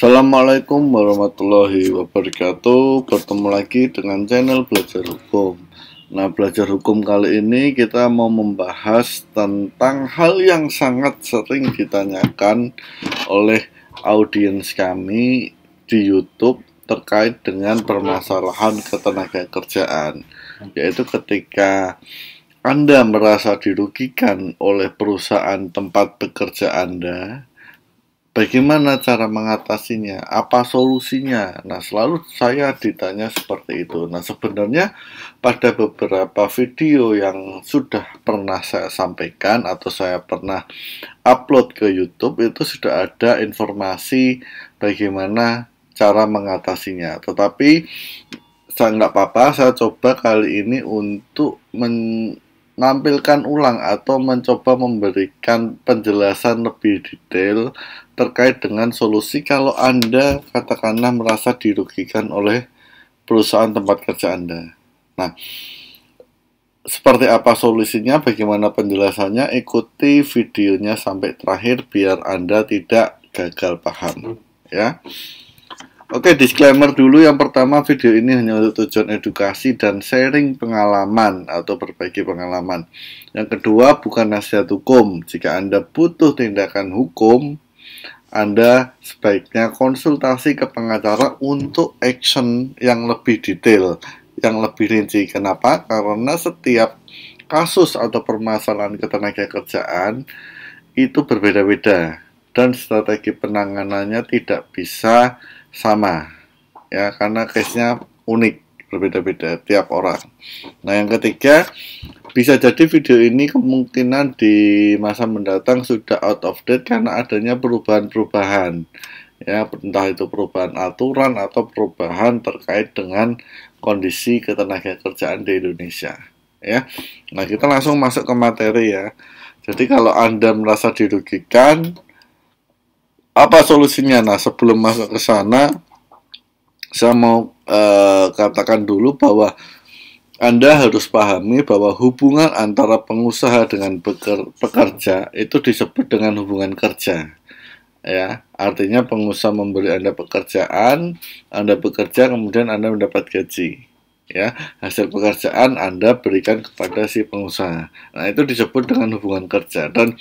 Assalamualaikum warahmatullahi wabarakatuh Bertemu lagi dengan channel Belajar Hukum Nah belajar hukum kali ini kita mau membahas tentang hal yang sangat sering ditanyakan oleh audiens kami di Youtube terkait dengan permasalahan ketenaga kerjaan Yaitu ketika anda merasa dirugikan oleh perusahaan tempat bekerja Anda Bagaimana cara mengatasinya? Apa solusinya? Nah, selalu saya ditanya seperti itu. Nah, sebenarnya pada beberapa video yang sudah pernah saya sampaikan atau saya pernah upload ke YouTube itu sudah ada informasi bagaimana cara mengatasinya. Tetapi saya nggak apa-apa, saya coba kali ini untuk men menampilkan ulang atau mencoba memberikan penjelasan lebih detail terkait dengan solusi kalau Anda katakanlah merasa dirugikan oleh perusahaan tempat kerja Anda. Nah, seperti apa solusinya, bagaimana penjelasannya, ikuti videonya sampai terakhir biar Anda tidak gagal paham, ya. Oke, disclaimer dulu. Yang pertama, video ini hanya untuk tujuan edukasi dan sharing pengalaman atau perbaiki pengalaman. Yang kedua, bukan nasihat hukum. Jika Anda butuh tindakan hukum, Anda sebaiknya konsultasi ke pengacara untuk action yang lebih detail, yang lebih rinci. Kenapa? Karena setiap kasus atau permasalahan ketenaga kerjaan itu berbeda-beda dan strategi penanganannya tidak bisa sama ya karena case-nya unik berbeda-beda tiap orang. Nah yang ketiga bisa jadi video ini kemungkinan di masa mendatang sudah out of date karena adanya perubahan-perubahan ya entah itu perubahan aturan atau perubahan terkait dengan kondisi ketenaga kerjaan di Indonesia ya. Nah kita langsung masuk ke materi ya. Jadi kalau anda merasa dirugikan apa solusinya? Nah, sebelum masuk ke sana, saya mau uh, katakan dulu bahwa Anda harus pahami bahwa hubungan antara pengusaha dengan pekerja itu disebut dengan hubungan kerja. Ya, artinya pengusaha memberi Anda pekerjaan, Anda bekerja, kemudian Anda mendapat gaji ya hasil pekerjaan Anda berikan kepada si pengusaha. Nah, itu disebut dengan hubungan kerja dan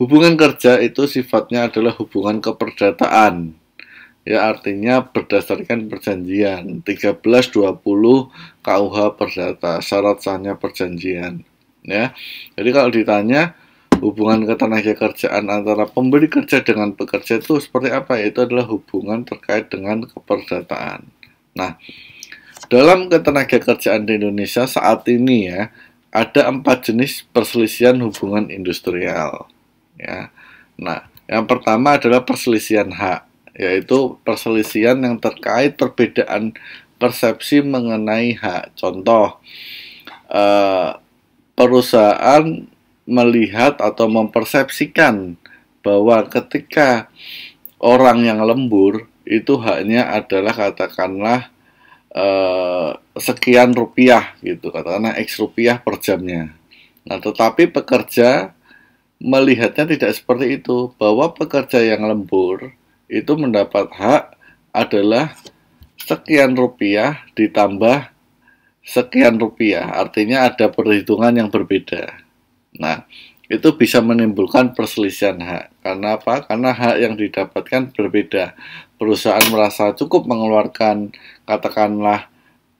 hubungan kerja itu sifatnya adalah hubungan keperdataan. Ya, artinya berdasarkan perjanjian 1320 KUH Perdata, syarat sahnya perjanjian, ya. Jadi kalau ditanya hubungan ketenaga kerjaan antara pemberi kerja dengan pekerja itu seperti apa? Itu adalah hubungan terkait dengan keperdataan. Nah, dalam ketenaga kerjaan di Indonesia saat ini ya, ada empat jenis perselisihan hubungan industrial. Ya. Nah, yang pertama adalah perselisihan hak, yaitu perselisihan yang terkait perbedaan persepsi mengenai hak. Contoh, eh, perusahaan melihat atau mempersepsikan bahwa ketika orang yang lembur itu haknya adalah katakanlah eh, sekian rupiah gitu katakanlah x rupiah per jamnya. Nah tetapi pekerja melihatnya tidak seperti itu bahwa pekerja yang lembur itu mendapat hak adalah sekian rupiah ditambah sekian rupiah artinya ada perhitungan yang berbeda. Nah itu bisa menimbulkan perselisihan hak. Karena apa? Karena hak yang didapatkan berbeda. Perusahaan merasa cukup mengeluarkan katakanlah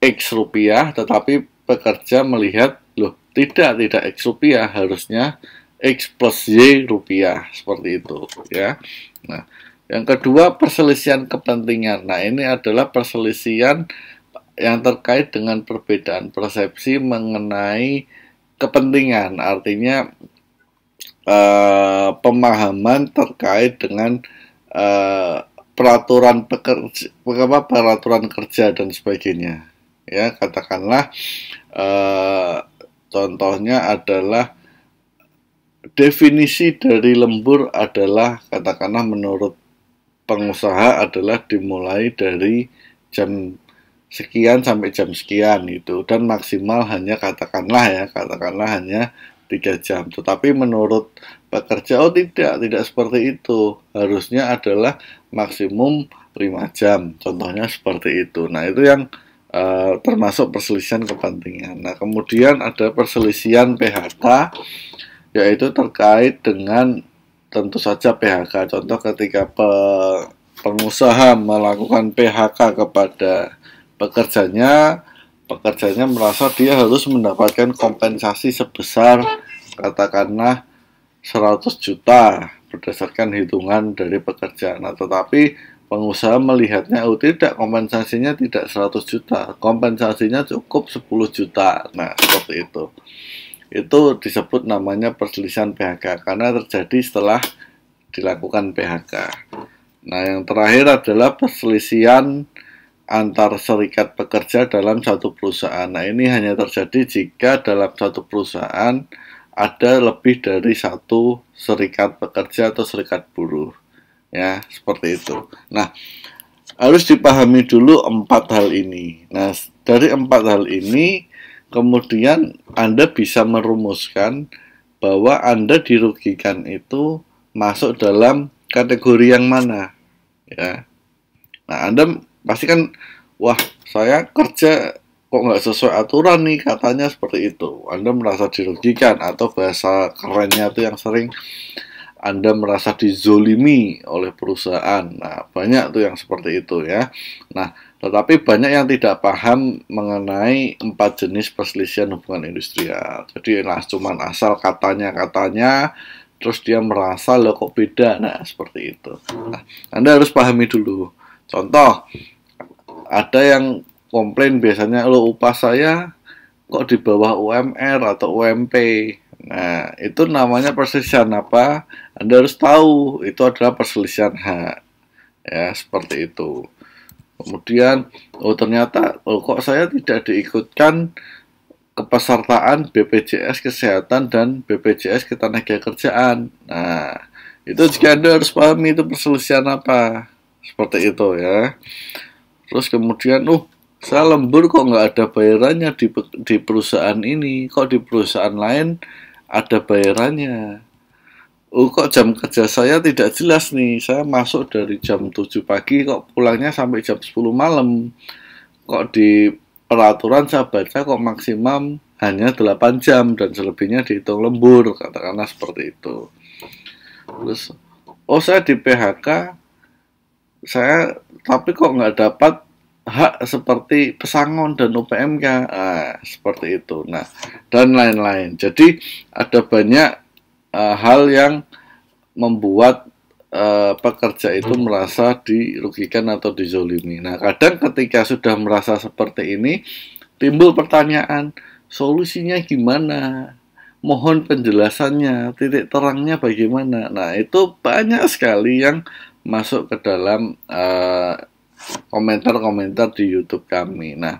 X rupiah, tetapi pekerja melihat, loh tidak, tidak X rupiah, harusnya X plus Y rupiah, seperti itu ya. Nah, yang kedua perselisihan kepentingan. Nah, ini adalah perselisihan yang terkait dengan perbedaan persepsi mengenai kepentingan, artinya eh, pemahaman terkait dengan eh, peraturan pekerja, apa peraturan kerja dan sebagainya. Ya, katakanlah eh, contohnya adalah definisi dari lembur adalah katakanlah menurut pengusaha adalah dimulai dari jam sekian sampai jam sekian itu dan maksimal hanya katakanlah ya katakanlah hanya tiga jam. Tetapi menurut pekerja, oh tidak, tidak seperti itu. Harusnya adalah maksimum lima jam. Contohnya seperti itu. Nah, itu yang uh, termasuk perselisihan kepentingan. Nah, kemudian ada perselisihan PHK, yaitu terkait dengan tentu saja PHK. Contoh ketika pe pengusaha melakukan PHK kepada pekerjanya, pekerjanya merasa dia harus mendapatkan kompensasi sebesar katakanlah 100 juta berdasarkan hitungan dari pekerjaan. Nah, tetapi pengusaha melihatnya oh tidak kompensasinya tidak 100 juta, kompensasinya cukup 10 juta. Nah, seperti itu. Itu disebut namanya perselisihan PHK karena terjadi setelah dilakukan PHK. Nah, yang terakhir adalah perselisihan antar serikat pekerja dalam satu perusahaan. Nah, ini hanya terjadi jika dalam satu perusahaan ada lebih dari satu serikat pekerja atau serikat buruh. Ya, seperti itu. Nah, harus dipahami dulu empat hal ini. Nah, dari empat hal ini kemudian Anda bisa merumuskan bahwa Anda dirugikan itu masuk dalam kategori yang mana, ya. Nah, Anda pasti kan wah saya kerja kok nggak sesuai aturan nih katanya seperti itu Anda merasa dirugikan atau bahasa kerennya itu yang sering Anda merasa dizolimi oleh perusahaan nah banyak tuh yang seperti itu ya nah tetapi banyak yang tidak paham mengenai empat jenis perselisihan hubungan industrial jadi nah cuman asal katanya katanya terus dia merasa lo kok beda nah seperti itu nah, Anda harus pahami dulu Contoh, ada yang komplain biasanya lo upah saya kok di bawah UMR atau UMP. Nah, itu namanya perselisihan apa? Anda harus tahu, itu adalah perselisihan hak. Ya, seperti itu. Kemudian, oh ternyata oh, kok saya tidak diikutkan kepesertaan BPJS Kesehatan dan BPJS Ketenagakerjaan. Nah, itu juga Anda harus pahami itu perselisihan apa seperti itu ya terus kemudian uh saya lembur kok nggak ada bayarannya di di perusahaan ini kok di perusahaan lain ada bayarannya uh kok jam kerja saya tidak jelas nih Saya masuk dari jam 7 pagi Kok pulangnya sampai jam 10 malam Kok di peraturan saya baca Kok maksimum hanya 8 jam Dan selebihnya dihitung lembur Katakanlah seperti itu Terus Oh saya di PHK saya tapi kok nggak dapat hak seperti pesangon dan UPMK nah, seperti itu nah dan lain-lain jadi ada banyak uh, hal yang membuat uh, pekerja itu hmm. merasa dirugikan atau dizolimi nah kadang ketika sudah merasa seperti ini timbul pertanyaan solusinya gimana mohon penjelasannya titik terangnya bagaimana nah itu banyak sekali yang masuk ke dalam eh, komentar-komentar uh, di YouTube kami. Nah,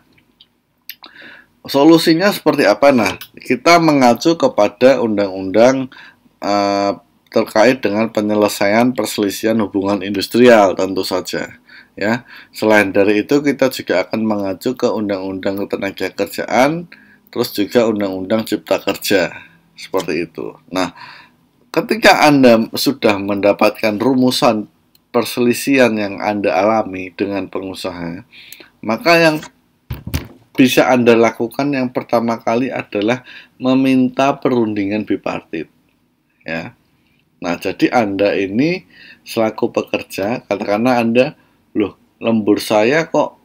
solusinya seperti apa? Nah, kita mengacu kepada undang-undang uh, terkait dengan penyelesaian perselisihan hubungan industrial tentu saja ya. Selain dari itu kita juga akan mengacu ke undang-undang tenaga kerjaan, terus juga undang-undang cipta kerja seperti itu. Nah, ketika Anda sudah mendapatkan rumusan perselisihan yang Anda alami dengan pengusaha, maka yang bisa Anda lakukan yang pertama kali adalah meminta perundingan bipartit. Ya. Nah, jadi Anda ini selaku pekerja, katakanlah Anda, loh, lembur saya kok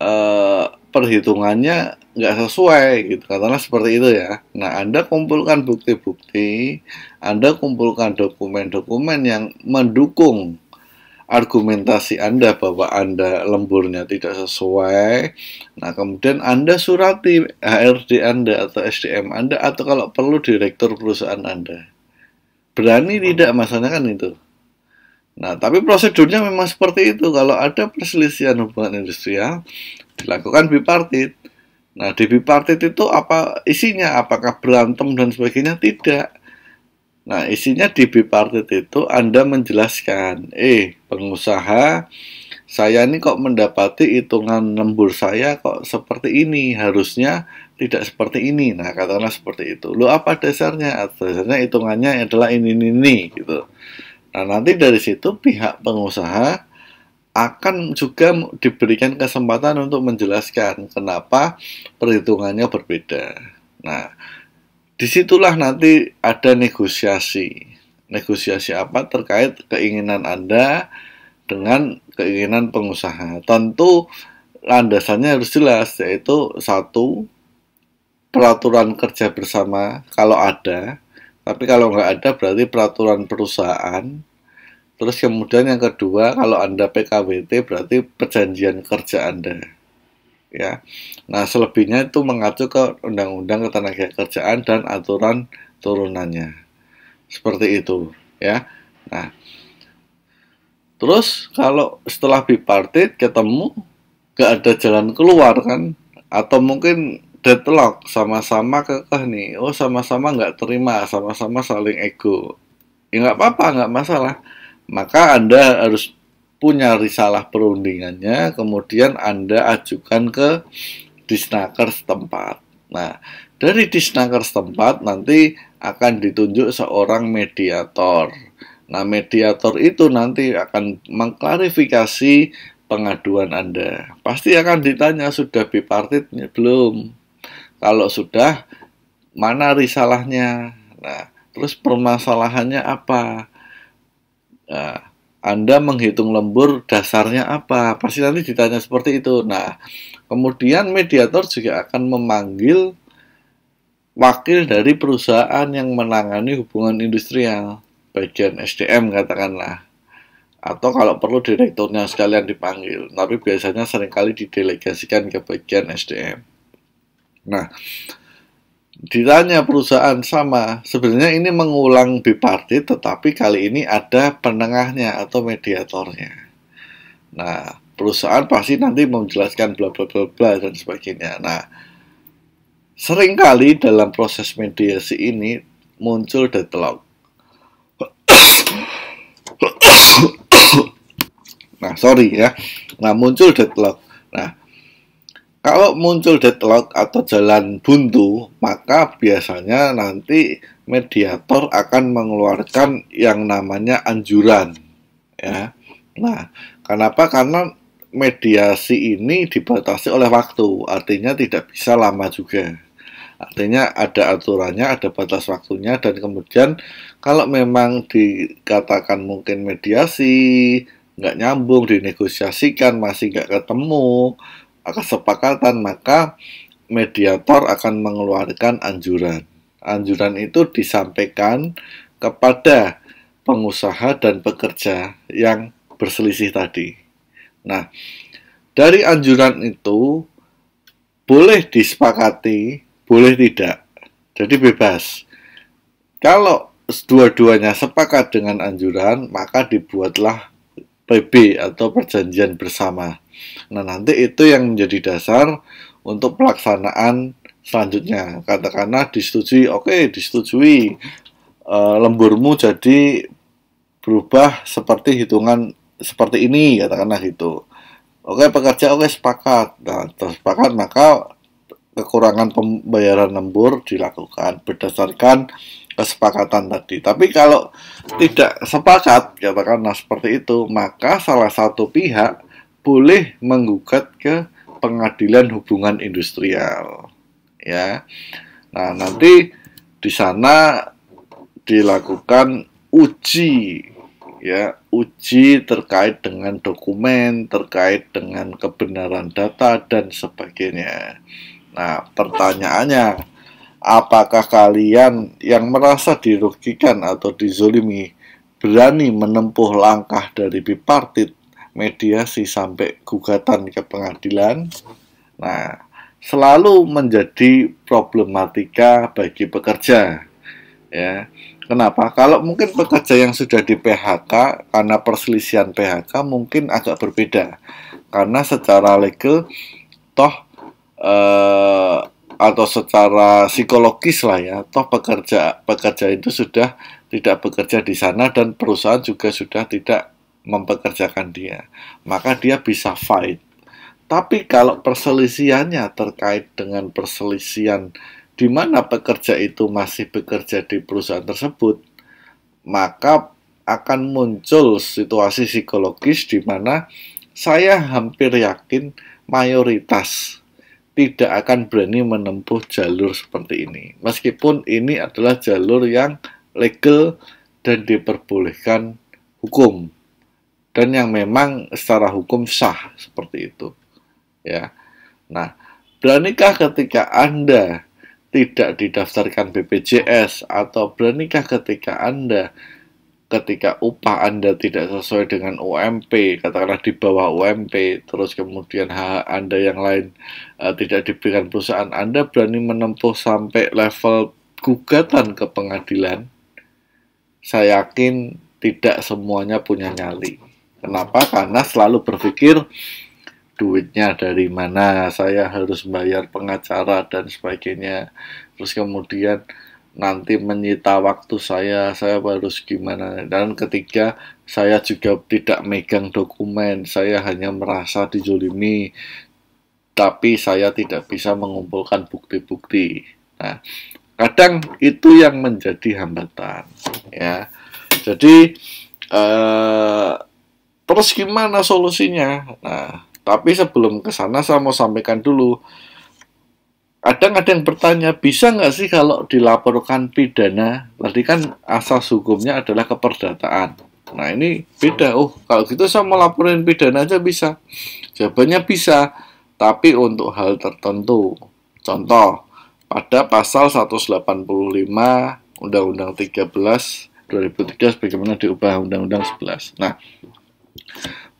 eh, perhitungannya nggak sesuai, gitu. Katakanlah seperti itu ya. Nah, Anda kumpulkan bukti-bukti, Anda kumpulkan dokumen-dokumen yang mendukung argumentasi Anda bahwa Anda lemburnya tidak sesuai. Nah, kemudian Anda surati HRD Anda atau SDM Anda atau kalau perlu direktur perusahaan Anda. Berani tidak masalahnya kan itu. Nah, tapi prosedurnya memang seperti itu. Kalau ada perselisihan hubungan industrial, ya, dilakukan bipartit. Nah, di bipartit itu apa isinya? Apakah berantem dan sebagainya? Tidak Nah, isinya di bipartit itu Anda menjelaskan, eh, pengusaha saya ini kok mendapati hitungan lembur saya kok seperti ini, harusnya tidak seperti ini. Nah, katakanlah seperti itu. Lu apa dasarnya? Dasarnya hitungannya adalah ini, ini, ini, gitu. Nah, nanti dari situ pihak pengusaha akan juga diberikan kesempatan untuk menjelaskan kenapa perhitungannya berbeda. Nah, Disitulah nanti ada negosiasi. Negosiasi apa terkait keinginan Anda dengan keinginan pengusaha. Tentu landasannya harus jelas, yaitu satu, peraturan kerja bersama kalau ada, tapi kalau nggak ada berarti peraturan perusahaan, Terus kemudian yang kedua, kalau Anda PKWT berarti perjanjian kerja Anda ya. Nah, selebihnya itu mengacu ke Undang-Undang ketenaga kerjaan dan aturan turunannya. Seperti itu, ya. Nah, terus kalau setelah bipartit ketemu gak ada jalan keluar kan atau mungkin deadlock sama-sama kekeh nih oh sama-sama nggak terima sama-sama saling ego ya nggak apa-apa nggak masalah maka anda harus punya risalah perundingannya, kemudian Anda ajukan ke disnaker setempat. Nah, dari disnaker setempat nanti akan ditunjuk seorang mediator. Nah, mediator itu nanti akan mengklarifikasi pengaduan Anda. Pasti akan ditanya sudah bipartit belum. Kalau sudah, mana risalahnya? Nah, terus permasalahannya apa? Nah, anda menghitung lembur dasarnya apa? Pasti nanti ditanya seperti itu. Nah, kemudian mediator juga akan memanggil wakil dari perusahaan yang menangani hubungan industrial, bagian SDM katakanlah. Atau kalau perlu direkturnya sekalian dipanggil, tapi biasanya seringkali didelegasikan ke bagian SDM. Nah, ditanya perusahaan sama, sebenarnya ini mengulang bipartit, tetapi kali ini ada penengahnya atau mediatornya. Nah, perusahaan pasti nanti menjelaskan bla bla bla bla dan sebagainya. Nah, seringkali dalam proses mediasi ini muncul deadlock. nah, sorry ya. Nah, muncul deadlock. Nah, kalau muncul deadlock atau jalan buntu, maka biasanya nanti mediator akan mengeluarkan yang namanya anjuran. Ya. Nah, kenapa? Karena mediasi ini dibatasi oleh waktu, artinya tidak bisa lama juga. Artinya ada aturannya, ada batas waktunya, dan kemudian kalau memang dikatakan mungkin mediasi, nggak nyambung, dinegosiasikan, masih nggak ketemu, kesepakatan maka mediator akan mengeluarkan anjuran. Anjuran itu disampaikan kepada pengusaha dan pekerja yang berselisih tadi. Nah, dari anjuran itu boleh disepakati, boleh tidak. Jadi bebas. Kalau dua-duanya sepakat dengan anjuran, maka dibuatlah PB atau perjanjian bersama. Nah, nanti itu yang menjadi dasar untuk pelaksanaan selanjutnya. Katakanlah disetujui, oke, okay, disetujui. E, lemburmu jadi berubah seperti hitungan seperti ini, katakanlah gitu. Oke, okay, pekerja oke okay, sepakat. Nah, tersepakat maka kekurangan pembayaran lembur dilakukan berdasarkan kesepakatan tadi. Tapi kalau tidak sepakat, katakanlah seperti itu, maka salah satu pihak boleh menggugat ke pengadilan hubungan industrial ya nah nanti di sana dilakukan uji ya uji terkait dengan dokumen terkait dengan kebenaran data dan sebagainya nah pertanyaannya apakah kalian yang merasa dirugikan atau dizolimi berani menempuh langkah dari bipartit mediasi sampai gugatan ke pengadilan. Nah, selalu menjadi problematika bagi pekerja. Ya. Kenapa? Kalau mungkin pekerja yang sudah di PHK karena perselisihan PHK mungkin agak berbeda. Karena secara legal toh eh, atau secara psikologis lah ya, toh pekerja pekerja itu sudah tidak bekerja di sana dan perusahaan juga sudah tidak mempekerjakan dia, maka dia bisa fight. Tapi kalau perselisihannya terkait dengan perselisihan di mana pekerja itu masih bekerja di perusahaan tersebut, maka akan muncul situasi psikologis di mana saya hampir yakin mayoritas tidak akan berani menempuh jalur seperti ini. Meskipun ini adalah jalur yang legal dan diperbolehkan hukum dan yang memang secara hukum sah seperti itu. Ya. Nah, beranikah ketika Anda tidak didaftarkan BPJS atau beranikah ketika Anda ketika upah Anda tidak sesuai dengan UMP, katakanlah di bawah UMP, terus kemudian hak Anda yang lain uh, tidak diberikan perusahaan Anda berani menempuh sampai level gugatan ke pengadilan. Saya yakin tidak semuanya punya nyali. Kenapa? Karena selalu berpikir duitnya dari mana, saya harus bayar pengacara dan sebagainya. Terus kemudian nanti menyita waktu saya, saya harus gimana. Dan ketiga, saya juga tidak megang dokumen, saya hanya merasa dijulimi, tapi saya tidak bisa mengumpulkan bukti-bukti. Nah, kadang itu yang menjadi hambatan, ya. Jadi, eh, Terus gimana solusinya? Nah, tapi sebelum ke sana saya mau sampaikan dulu. Kadang ada yang bertanya, bisa nggak sih kalau dilaporkan pidana? Tadi kan asas hukumnya adalah keperdataan. Nah ini beda. Oh, kalau gitu saya mau laporin pidana aja bisa. Jawabannya bisa, tapi untuk hal tertentu. Contoh, pada pasal 185 Undang-Undang 13 2003 bagaimana diubah Undang-Undang 11. Nah,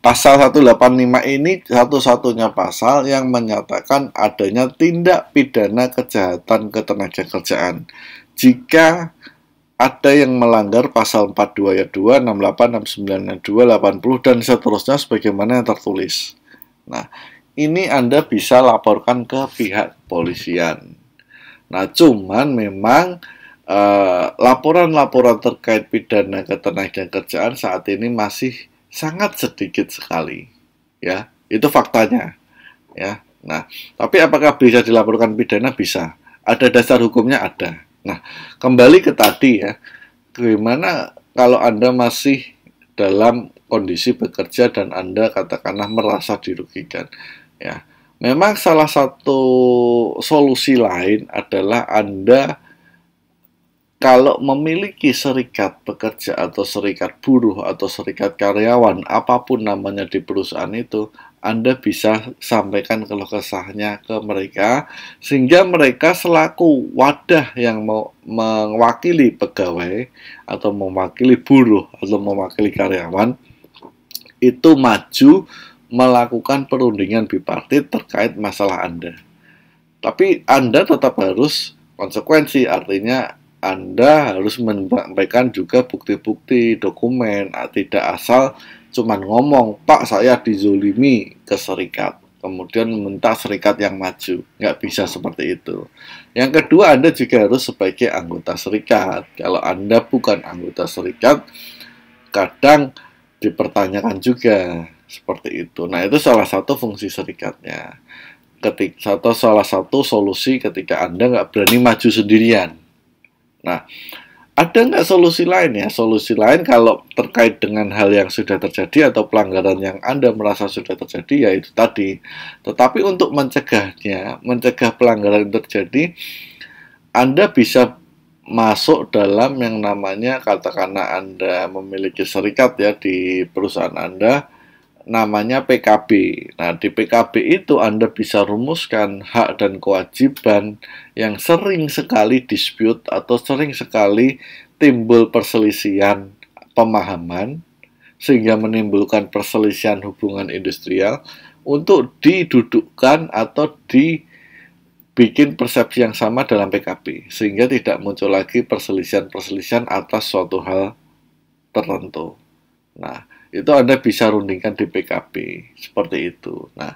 Pasal 185 ini satu-satunya pasal yang menyatakan adanya tindak pidana kejahatan ketenaga kerjaan Jika ada yang melanggar pasal 42 ayat 2, 68, 69, 2, 80 dan seterusnya sebagaimana yang tertulis. Nah, ini Anda bisa laporkan ke pihak polisian. Nah, cuman memang eh, laporan-laporan eh, terkait pidana ketenaga kerjaan saat ini masih sangat sedikit sekali ya itu faktanya ya nah tapi apakah bisa dilaporkan pidana bisa ada dasar hukumnya ada nah kembali ke tadi ya gimana kalau anda masih dalam kondisi bekerja dan anda katakanlah merasa dirugikan ya memang salah satu solusi lain adalah anda kalau memiliki serikat pekerja atau serikat buruh atau serikat karyawan, apapun namanya di perusahaan itu, Anda bisa sampaikan kalau kesahnya ke mereka, sehingga mereka selaku wadah yang mau mewakili pegawai atau mewakili buruh atau mewakili karyawan, itu maju melakukan perundingan bipartit terkait masalah Anda. Tapi Anda tetap harus konsekuensi, artinya anda harus menyampaikan juga bukti-bukti, dokumen, ah, tidak asal cuman ngomong, Pak saya dizolimi ke serikat, kemudian minta serikat yang maju. Nggak bisa seperti itu. Yang kedua, Anda juga harus sebagai anggota serikat. Kalau Anda bukan anggota serikat, kadang dipertanyakan juga seperti itu. Nah, itu salah satu fungsi serikatnya. Ketika, atau salah satu solusi ketika Anda nggak berani maju sendirian Nah, ada nggak solusi lain ya? Solusi lain kalau terkait dengan hal yang sudah terjadi atau pelanggaran yang Anda merasa sudah terjadi, yaitu tadi. Tetapi untuk mencegahnya, mencegah pelanggaran yang terjadi, Anda bisa masuk dalam yang namanya katakanlah Anda memiliki serikat ya di perusahaan Anda, namanya PKB. Nah, di PKB itu Anda bisa rumuskan hak dan kewajiban yang sering sekali dispute atau sering sekali timbul perselisihan pemahaman sehingga menimbulkan perselisihan hubungan industrial untuk didudukkan atau dibikin persepsi yang sama dalam PKB sehingga tidak muncul lagi perselisihan-perselisihan atas suatu hal tertentu. Nah, itu Anda bisa rundingkan di PKB seperti itu. Nah,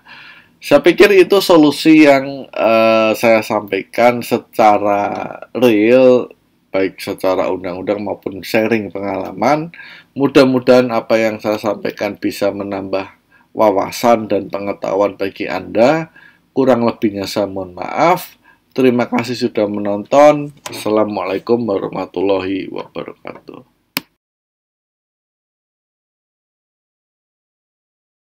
saya pikir itu solusi yang uh, saya sampaikan secara real baik secara undang-undang maupun sharing pengalaman. Mudah-mudahan apa yang saya sampaikan bisa menambah wawasan dan pengetahuan bagi Anda. Kurang lebihnya saya mohon maaf. Terima kasih sudah menonton. Assalamualaikum warahmatullahi wabarakatuh.